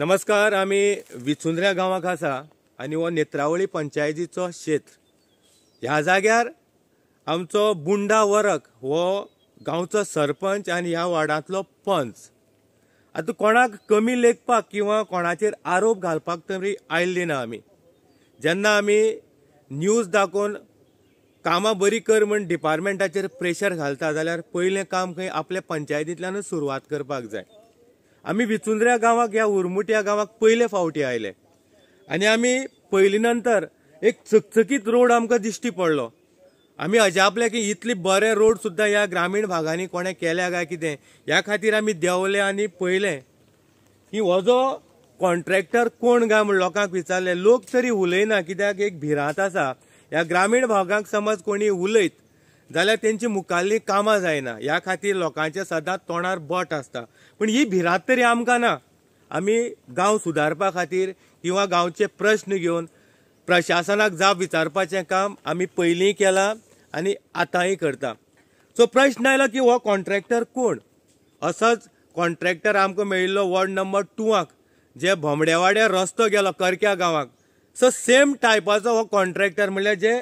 नमस्कार आम्ही विचुंद्र्या गांवांत आसा आनी हो नेत्रावळी पंचायतीचो क्षेत्र ह्या जाग्यार आमचो बुंडा वरक हो गांवचो सरपंच आनी ह्या वार्डांतलो पंच आतां कोणाक कमी लेखपाक किंवा कोणाचेर आरोप घालपाक तरी आयल्ली ना आमी जेन्ना आमी न्यूज दाखोवन कामां बरी कर म्हण डिपार्टमेंटाचेर प्रेशर घालता जाल्यार पयलें काम खंय आपल्या पंचायतींतल्यानच सुरवात करपाक जाय आमी विचुंद्र्या गावात ह्या उरमुट्या गावात पहिले फावटी आयले आणि आम्ही पयली नंतर एक चकचकीत रोड आमकां दिश्टी पडलो आम्ही अजापले की इतले बरे रोड सुद्धा या ग्रामीण भागांनी कोणें केल्या काय कितें या खातीर आम्ही देवले आणि पहिले की हो जो कॉन्ट्रॅक्टर कोण काय म्हण लोकांक विचारले लोक तरी उलयना कित्याक एक भिरांत असा या ग्रामीण भागांक समज कोणी उलयत जाल्यार तेंची मुखाल्ली कामां जायना ह्या खातीर लोकांच्या सदांच तोंडार बट आसता पूण ही भिरांत तरी आमकां ना आमी गांव सुदारपा खातीर किंवा गांवचे प्रस्न घेवन प्रशासनाक जाप विचारपाचें काम आमी पयलींय केलां आनी आतांय करता सो प्रश्न आयलो की हो कॉन्ट्रॅक्टर कोण असोच कॉन्ट्रॅक्टर आमकां मेळिल्लो वॉर्ड नंबर टुवाक जे भोमडेवाड्यार रस्तो गेलो करक्या गांवाक सो सेम टायपाचो हो कॉन्ट्रॅक्टर म्हणल्यार जे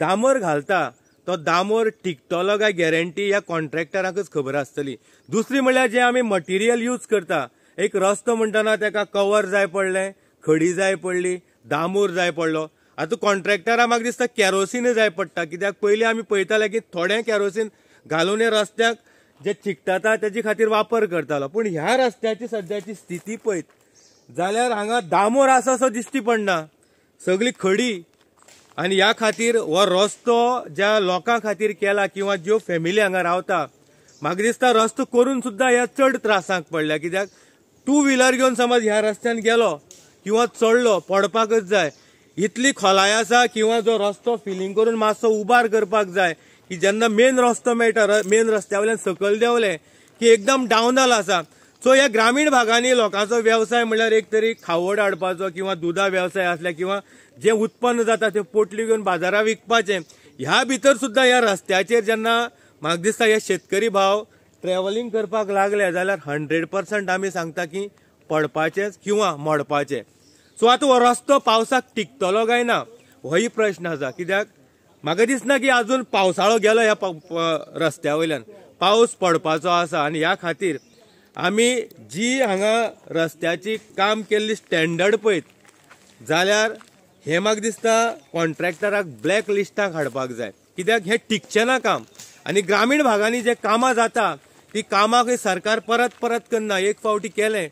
दामर घालता तो दामोर टिकतलो काय गॅरंटी या कॉन्ट्रॅक्टराकच खबर आसतली दुसरी म्हणल्यार जे आम्ही मटेरियल यूज करता एक रस्तो म्हणताना तेका कवर जाय पडले खडी जाय पडली दामोर जाय पडलो आता कॉन्ट्रॅक्टरा म्हाका दिसता कॅरोसीन जाय पडटा कित्याक पयलीं आम्ही पळयताले की थोडे कॅरोसीन घालून रस्त्याक जे चिकटता तेजे खातीर वापर करतालो पण ह्या रस्त्याची सध्याची स्थिती पळयत जाल्यार हांगा दामोर आसा असो दिश्टी पडना सगळी खडी आणि या खातीर हो रस्तो ज्या लोकां खातीर केला किंवा ज्यो फॅमिली हांगा रावता म्हाका दिसता रस्तो करून सुद्दां ह्या चड त्रासांक पडल्या कित्याक टू व्हिलर घेवन समज ह्या रस्त्यान गेलो किंवा चडलो पडपाकच जाय इतली खोलाय आसा किंवा जो रस्तो फिलींग करून मातसो उबार करपाक जाय की जेन्ना मेन रस्तो मेळटा मेन रस्त्या वयल्यान सकयल देंवलें की एकदम डावनल आसा सो ह्या ग्रामीण भागांनी लोकांचो वेवसाय म्हणल्यार एक तरी खावड हाडपाचो किंवा दुधा वेवसाय आसल्या किंवा जे उत्पन्न जाता ते पोटली घेऊन बाजारात विकपाचे ह्या भितर सुद्धा या रस्त्याचे जेन्ना म्हाका दिसता हे शेतकरी भाव ट्रॅव्हलिंग करपाक लागले जाल्यार हंड्रेड पर्संट आमी सांगता की पडपाचेंच किंवा मोडपाचें सो आता हो रस्तो पावसाक टिकतलो काय ना होय प्रश्न आसा कित्याक म्हाका दिसना की अजून पावसाळो गेलो ह्या रस्त्या वयल्यान पावस पडपाचो आसा आणि ह्या खातीर आम्ही जी हांगा रस्त्याची काम केल्ली स्टँडर्ड पळयत जाल्यार हे म्हाका दिसता कॉन्ट्रॅक्टराक ब्लॅक लिस्टाक हाडपाक जाय कित्याक हे टिकचें ना काम आनी ग्रामीण भागांनी जे कामां जाता ती कामाक सरकार परत परत करना एक फावटी केले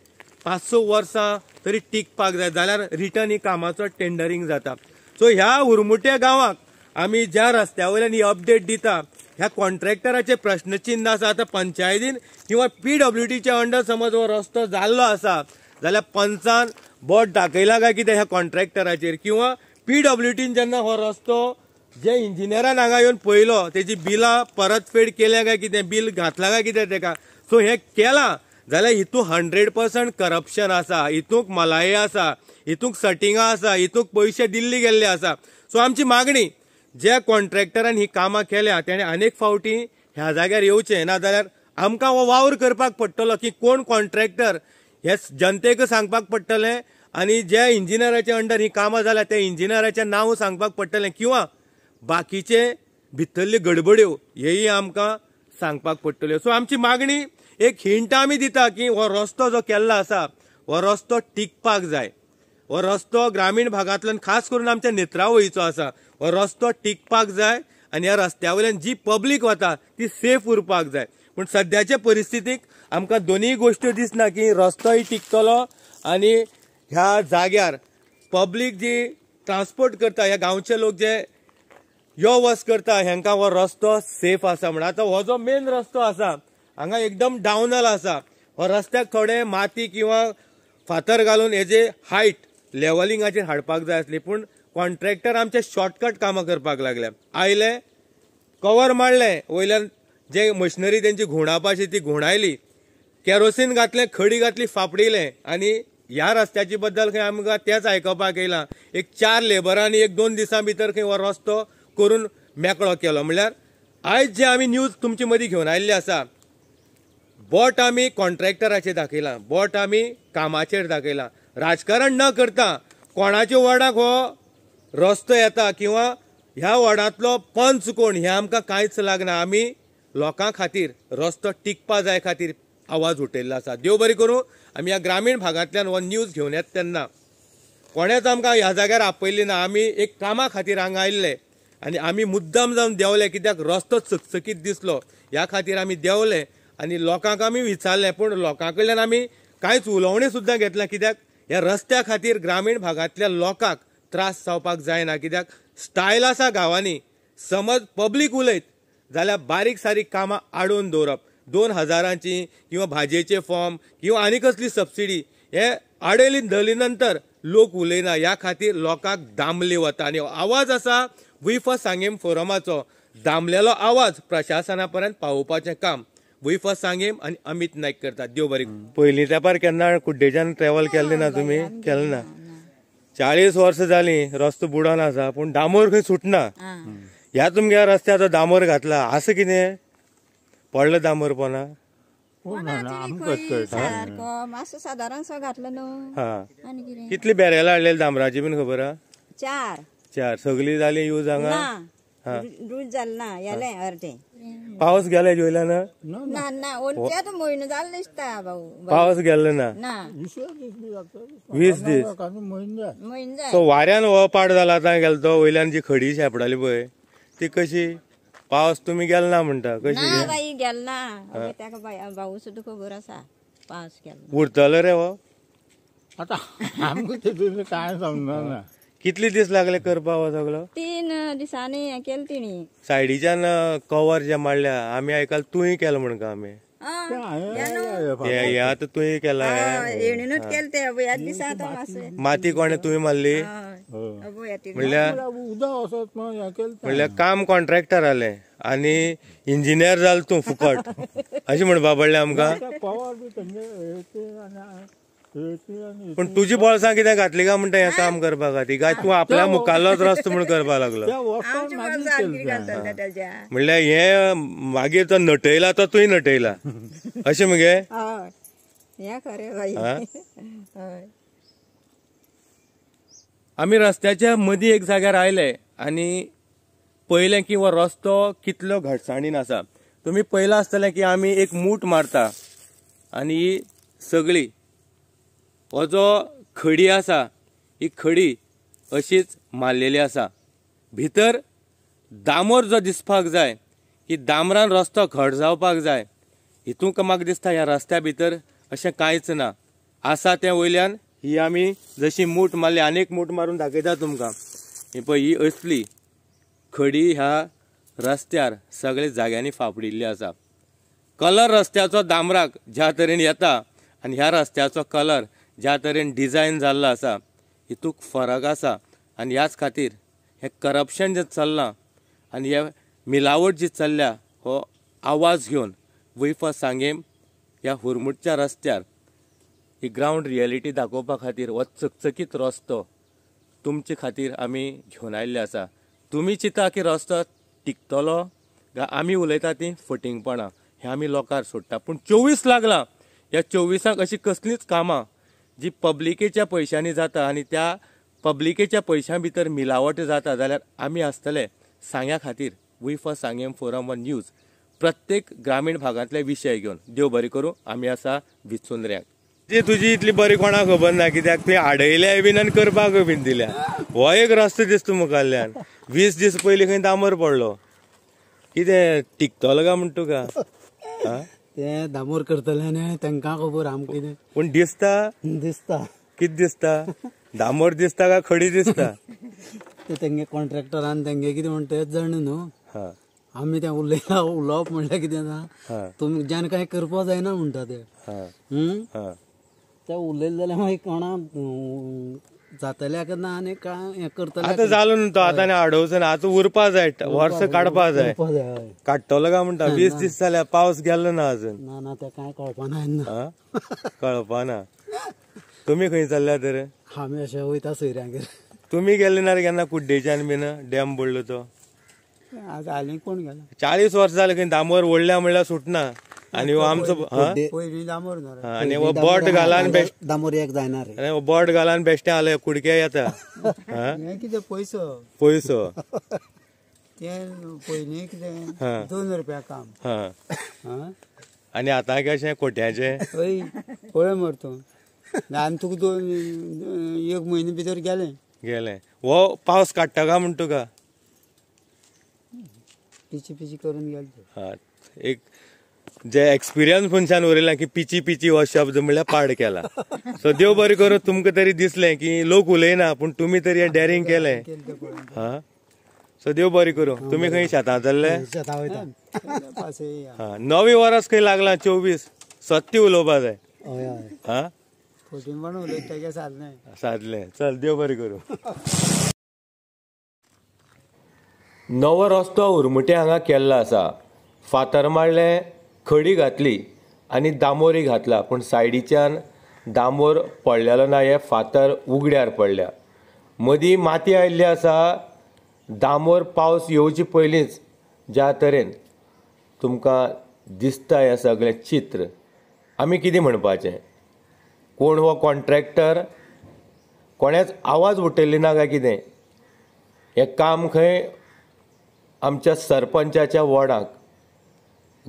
पांच स वर्सां तरी टिकपाक जाय जाल्यार रिटर्न ही कामाचो टेंडरींग जाता सो ह्या उरमुट्या गांवाक आमी ज्या रस्त्या वयल्यान ही अपडेट दिता ह्या कॉन्ट्रॅक्टराचे प्रश्नचिन्ह आसा आतां पंचायतीन किंवा पी डब्ल्यू अंडर समज हो रस्तो जाल्लो आसा जाल्यार पंचान बोट दाखयला काय कितें ह्या कॉन्ट्रॅक्टराचेर किंवा पी डब्ल्यू टीन जेन्ना हो रस्तो जे इंजिनियरान हांगा येवन पयलो तेजी बिलां परतफेड केल्या काय कितें बील घातला काय कितें तेका सो हें केलां जाल्यार हितूंत हंड्रेड पर्संट करप्शन आसा हितूंत मलाय आसा हितूंत सटिंगां आसा हितूंत पयशे दिल्ली गेल्ले आसा सो आमची मागणी ज्या कॉन्ट्रॅक्टरान ही कामां केल्या तेणें अनेक फावटी ह्या जाग्यार येवचें ना जाल्यार आमकां हो वावर करपाक पडटलो की कोण कॉन्ट्रॅक्टर हे जनतेक सांगपाक पडटलें आणि ज्या इंजिनियराच्या अंडर ही कामं जाल्या त्या इंजिनियराच्या नाव सांगपाक पडटलें किंवा बाकीचे भितरल्यो गडबड्यो हेयी आमकां सांगपाक पडटल्यो सो आमची मागणी एक हिंट आमी दिता की हो रस्तो जो केल्लो आसा हो रस्तो टिकपाक जाय हो रस्तो ग्रामीण भागांतल्यान खास करून आमच्या नेत्रावळीचो आसा हो रस्तो टिकपाक जाय आनी ह्या रस्त्या वयल्यान जी पब्लीक वता ती सेफ उरपाक जाय पूण सद्याचे परिस्थितीक आमकां दोनूय गोश्ट्यो दिसना की रस्तोय टिकतलो आनी ह्या जाग्यार पब्लीक जी ट्रान्सपोर्ट करता ह्या गांवचे लोक जे यो वस करता हांकां हो रस्तो सेफ आसा म्हण आता हो जो मेन रस्तो आसा हांगा एकदम डावनल आसा हो रस्त्याक थोडे माती किंवा फातर घालून हेजे हायट लेवलिंगाचेर हाडपाक जाय आसली पूण कॉन्ट्रेक्टर आमचे शॉर्टकट कामां करपाक लागल्या आयले कवर मारले वयल्यान जे मशिनरी तेंची घुंडावपाची ती घुवडायली कॅरोसीन घातलें खडी घातली फापडिले आनी ह्या रस्त्याची बद्दल खंय आमकां तेंच आयकपाक येयलां एक चार लेबरांनी एक दोन दिसां भितर खंय हो रस्तो करून मेकळो केलो म्हळ्यार आयज जे आमी न्यूज तुमचे मदीं घेवन आयिल्ले आसा बोट आमी कॉन्ट्रॅक्टराचेर दाखयलां बोट आमी कामाचेर दाखयलां राजकारण न करता कोणाच्या वॉर्डाक हो रस्तो येता किंवा ह्या वॉर्डांतलो पंच कोण हें आमकां कांयच लागना आमी लोकां खातीर रस्तो टिकपा जाय खातीर आवाज उठयल्लो आसा देव बरें करूं आमी ह्या ग्रामीण भागांतल्यान हो न्यूज घेवन येत तेन्ना कोणेच आमकां ह्या जाग्यार आपयल्ली ना आमी एक कामा खातीर हांगा आयिल्ले आनी आमी मुद्दाम जावन देंवले कित्याक रस्तो चकचकीत दिसलो ह्या खातीर आमी देंवले आनी लोकांक आमी विचारले पूण लोकां कडल्यान आमी कांयच उलोवणी सुद्दां घेतल्या कित्याक ह्या रस्त्या खातीर ग्रामीण भागांतल्या लोकांक त्रास जावपाक जायना कित्याक स्टायल आसा गांवांनी समज पब्लीक उलयत जाल्यार बारीक सारीक कामां आडोवन दवरप दोन हजारांची किंवा भाजयेचे फॉर्म किंवा आणि कसली सबसिडी हे आडयली धरली नंतर लोक उलयना ह्या खातीर लोकांक दामले वता आणि आवाज आसा वैफ सांगेम फोरमाचो दामलेलो आवाज प्रशासना पर्यंत पावोवपाचें काम वैफ सांगेम आनी अमित नायक करतात देव बरें पयलीं तेपार केन्ना कुड्डेच्यान ट्रॅव्हल केले ना तुमी केले ना चाळीस वर्ष झाली रस्तो बुडोन आसा पूण दामोर खंय सुटना ह्या तुमच्या रस्त्याचो दामोर घातला असं कितें पडलं दामरपणा सारको मातसो सादारण सो घातलो न्हू हा आनी कितें कितली बॅरेलां हाडलेली दामराची बीन खबर हा चार चार सगळी झाली यूज हांगा ना हा. दूद ना येलें अर्दें पावस गेला जोयला ना ना ना ओनच्यात म्हयनो जालें दिसता भाऊ पावस गेल्लो ना ना वीस दीस म्हयनो जाय सो वाऱ्यान हो पाड जाला आतां गेलो तो वयल्यान जी खडी शेपडाली पळय ती कशी पावस तुम्ही गेल ना म्हणटा ना कशी बाई गेल ना अगे तेका बाय- भाऊ सुद्दां खबर आसा पावस गेलो उरतलो रे हो आता आमकां तितून कांय समजना कितले दीस लागले करपा हो सगळो तीन दिसांनी हें केलें तिणी सायडीच्यान कवर जे मांडल्या आमी आयकाल तुंय केलं म्हणका आमी या केला माती कोणी तुम्ही मारली हो. म्हणल्या उदा असत काम कॉन्ट्रॅक्टर आले आणि इंजिनियर झाल तू फुकट अशी म्हण बाबडले आमकां पॉवर पण तुझी बोळसां कितें घातली काय म्हणटा हें काम करपा खातीर काय तूं आपल्या मुखाल्लोच रस्तो म्हूण करपा लागलो म्हणल्यार हे मागीर तो नटयला तो तुवें नटयला अशें मगे आमी रस्त्याच्या मदीं एक जाग्यार आयले आनी पहिले की हो रस्तो कितलो घटसाणीन आसा तुमी पहिला आसतले की आमी एक मूठ मारता आनी सगळी हो जो खडी आसा ही खडी अशीच मारलेली आसा भितर दामोर जो दिसपाक जाय की दामरान रस्तो घट जावपाक जाय हितूंक म्हाका दिसता ह्या रस्त्या भितर अशें कांयच ना आसा त्या वयल्यान ही आमी जशी मूठ मारली आनीक मूठ मारून दाखयता तुमकां ही पळय ही असली खडी ह्या रस्त्यार सगळे जाग्यांनी फापडिल्ली आसा कलर रस्त्याचो दामराक ज्या तरेन येता आनी ह्या रस्त्याचो कलर ज्या तरेन डिजायन जाल्लो आसा हितूंत फरक आसा आनी ह्याच खातीर हें करप्शन जें चल्लां आनी हे मिलावट जी चल्ल्या हो आवाज घेवन वैफ सांगेम ह्या हुरमुटच्या रस्त्यार ही ग्रावंड रियलिटी दाखोवपा खातीर हो चकचकीत रस्तो तुमचे खातीर आमी घेवन आयिल्ले आसा तुमी चिंता की रस्तो टिकतलो काय आमी उलयता ती फटींगपणां हें आमी लोकार सोडटा पूण चोवीस लागला ह्या चोवीसांक अशीं कसलींच कामां जी पब्लिकेच्या पैशांनी जाता आणि त्या पब्लिकेच्या पयशां भितर मिलावट जाता जाल्यार आमी आसतले सांग्या खातीर V for Sanguem forum one news प्रत्येक ग्रामीण भागांतले विशय घेवन देव बरें करूं आमी आसा विचुंद्र्याक जी तुजी इतली बरी कोणाक खबर ना कित्याक ती आडयल्याय बीन आनी करपाक बीन दिल्या हो एक रस्तो दिसता मुखारल्यान वीस दीस पयली खंय दामोर पडलो कितें टिकतलो काय म्हण तुका ते दामोर करतल्याने त्यांना खबर आमकां कितें पण दिसता दिसता कित दिसता दामोर दिसता का खडी दिसता ते तेंगे कॉन्ट्रॅक्टरान तेंगे कितें म्हणटा तें जाण न्हू आमी तें उलयला उलोवप म्हणलं कितें ना तुमी ज्यान कांय करपा जायना म्हणता ते तें उलयलें जाल्यार मागीर कोणा जातल्याकडनं आनी काय हें करतले आतां जालो न्हू तो आतां आडोवचो ना आतां उरपा जाय वर्ष काडपा जाय काडटलो काय म्हणटा वीस दीस झाल्या पावस गेलो ना अजून ना ना तें कांय कळपाना कळपाना तुमी खंय चल्ल्या तर आम्ही अशें वयता सोयऱ्यांगेर तुमी गेले ना रे केन्ना कुड्डेच्यान बीन डॅम बुडलो तो आज आनी कोण गेला चाळीस वर्ष जाले खंय दामोर वडल्या म्हणल्यार सुटना आणि हो आमचो पयलीं दामोर नारळ आणि हो बोट घालान बेस्ट दामोऱ्याक जायना रे बोट घालान बेश्टे आले कुडके येतात पैसो पैसो पयसो पयसो ते पयलीं कितें दोन रुपया काम आणि आता कशें कोट्याचे हय पळय मर तूं आनी तुका दोन एक म्हयने भितर गेले गेले हो पावस काडटा काय म्हण तुका पिची पिची करून गेल एक जे एक्सपिरियन्स मनशान उरयला की पिची पिची हो शब्द म्हणल्यार पाड केला सो देव बरें करूं तुमकां तरी दिसलें की लोक उलयना पूण तुमी तरी हें डेरिंग केलें हा सो देव बरें करूं तुमी खंय शेतां जाल्ले नवी वर्स खंय लागला चोवीस सत्य उलोवपा जाय हा चल देव बरें करूं नवो रस्तो उरमुटे हांगा केल्लो आसा फातर मारलें खडी घातली आणि दामोरी घातला पण सायडीच्यान दामोर पडलेलो ना हे फातर उगड्यार पडल्या मदीं माती आयिल्ली आसा दामोर पावस येवचे पयलींच ज्या तरेन तुमकां दिसता हें सगळें चित्र आमी कितें म्हणपाचें कोण हो कॉन्ट्रॅक्टर कोणेच आवाज उठयल्ली ना काय कितें हें काम खंय आमच्या सरपंचाच्या वॉर्डाक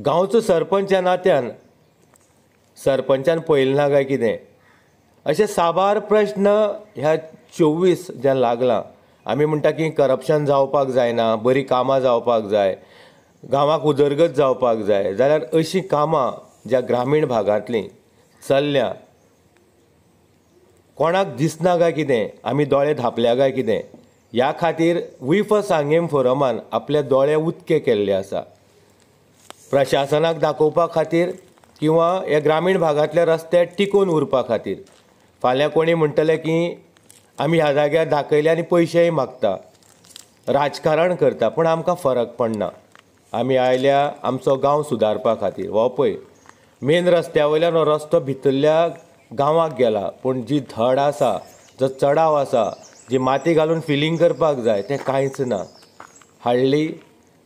गांवचो सरपंच या नात्यान सरपंचान पळयलें काय कितें अशे साबार प्रश्न ह्या चोवीस ज्या लागला आमी म्हणटा की करप्शन जावपाक जायना बरी कामां जावपाक जाय गांवाक उदरगत जावपाक जाय जाल्यार अशीं कामां ज्या ग्रामीण भागांतलीं चल्ल्या कोणाक दिसना काय कितें आमी दोळे धापल्या काय कितें ह्या खातीर विफ सांगेम फोरमान आपले दोळे उक्ते केल्ले आसा प्रशासनाक दाखोवपा खातीर किंवा हे ग्रामीण भागांतले रस्ते टिकून उरपा खातीर फाल्यां कोणी म्हणटले की आमी ह्या जाग्यार दाखयले आनी पयशेय मागता राजकारण करता पूण आमकां फरक पडना आमी आयल्या आमचो गांव सुदारपा खातीर हो पळय मेन रस्त्या वयल्यान हो रस्तो भितरल्या गांवांत गेला पूण जी धड आसा जो चडाव आसा जी माती घालून फिलींग करपाक जाय तें कांयच ना हाडली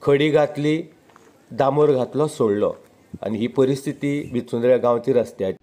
खडी घातली दामोर घातलो सोडलो आणि ही परिस्थिती बिचुंद्र्या गांवची रस्त्याची